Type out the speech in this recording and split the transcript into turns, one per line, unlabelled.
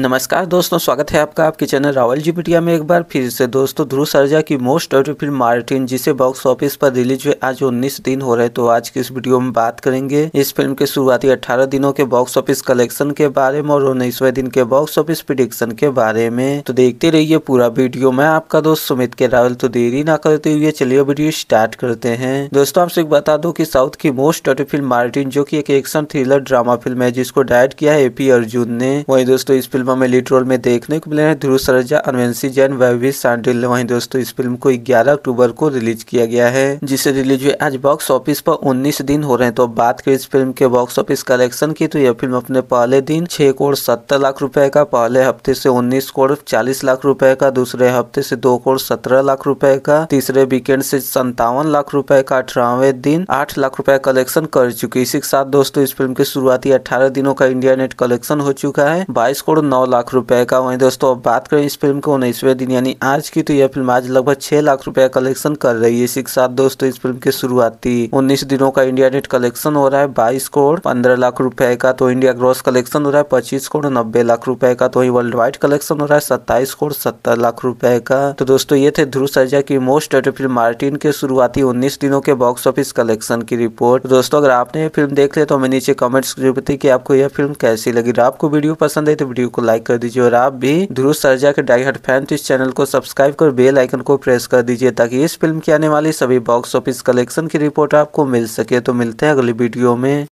नमस्कार दोस्तों स्वागत है आपका आपके चैनल रावल जी पिटिया में एक बार फिर से दोस्तों ध्रुव सरजा की मोस्ट ऑर्डर फिल्म मार्टिन जिसे बॉक्स ऑफिस पर रिलीज हुए आज 19 दिन हो रहे तो आज की इस वीडियो में बात करेंगे इस फिल्म के शुरुआती 18 दिनों के बॉक्स ऑफिस कलेक्शन के बारे में और उन्नीसवे दिन के बॉक्स ऑफिस प्रिडिक्शन के बारे में तो देखते रहिए पूरा वीडियो मैं आपका दोस्त सुमित के रावल तो देरी ना करते हुए चलिए वीडियो स्टार्ट करते हैं दोस्तों आपसे बता दो की साउथ की मोस्ट ऑर्डर फिल्म मार्टिन जो की एक एक्शन थ्रिलर ड्रामा फिल्म है जिसको डायरेक्ट किया है ए अर्जुन ने वही दोस्तों इस फिल्म फिल्म हमें लीड रोल में देखने को मिले हैं ध्रुव सरजा अनवेंसी जैन वैवी सांडिल वहीं दोस्तों इस फिल्म को 11 अक्टूबर को रिलीज किया गया है जिसे रिलीज हुए आज बॉक्स ऑफिस पर 19 दिन हो रहे हैं तो बात करें इस फिल्म के बॉक्स ऑफिस कलेक्शन की तो यह फिल्म अपने पहले दिन छह करोड़ सत्तर लाख रूपये का पहले हफ्ते से उन्नीस करोड़ चालीस लाख रूपये का दूसरे हफ्ते से दो करोड़ सत्रह लाख रूपये का तीसरे वीकेंड से संतावन लाख रूपये का अठारहवे दिन आठ लाख रूपये कलेक्शन कर चुकी इसी के साथ दोस्तों इस फिल्म के शुरुआती अठारह दिनों का इंडिया नेट कलेक्शन हो चुका है बाईस करोड़ नौ नौ लाख रुपए का वहीं दोस्तों अब बात करें इस फिल्म को उन्नीसवें दिन यानी आज की तो यह फिल्म आज लगभग छह लाख रुपए कलेक्शन कर रही है इसी के साथ दोस्तों इस फिल्म की शुरुआती उन्नीस दिनों का इंडिया नेट कलेक्शन हो रहा है बाईस करोड़ पंद्रह लाख रुपए का तो इंडिया ग्रॉस कलेक्शन हो रहा है पच्चीस करोड़ नब्बे लाख रुपए का तो वही वर्ल्ड वाइड कलेक्शन हो रहा है सत्ताईस करोड़ सत्तर लाख रुपए का तो दोस्तों ये थे ध्रुव सर्जा की मोस्ट एटेड फिल्म मार्टिन के शुरुआती उन्नीस दिनों के बॉक्स ऑफिस कलेक्शन की रिपोर्ट तो दोस्तों अगर आपने ये फिल्म देख ले तो हमें नीचे कमेंट्स की कि आपको यह फिल्म कैसी लगी आपको वीडियो पसंद है तो वीडियो को लाइक कर दीजिए और आप भी ध्रुव सरजा के डाई हट फैन तो इस चैनल को सब्सक्राइब कर बेल आइकन को प्रेस कर दीजिए ताकि इस फिल्म की आने वाली सभी बॉक्स ऑफिस कलेक्शन की रिपोर्ट आपको मिल सके तो मिलते हैं अगली वीडियो में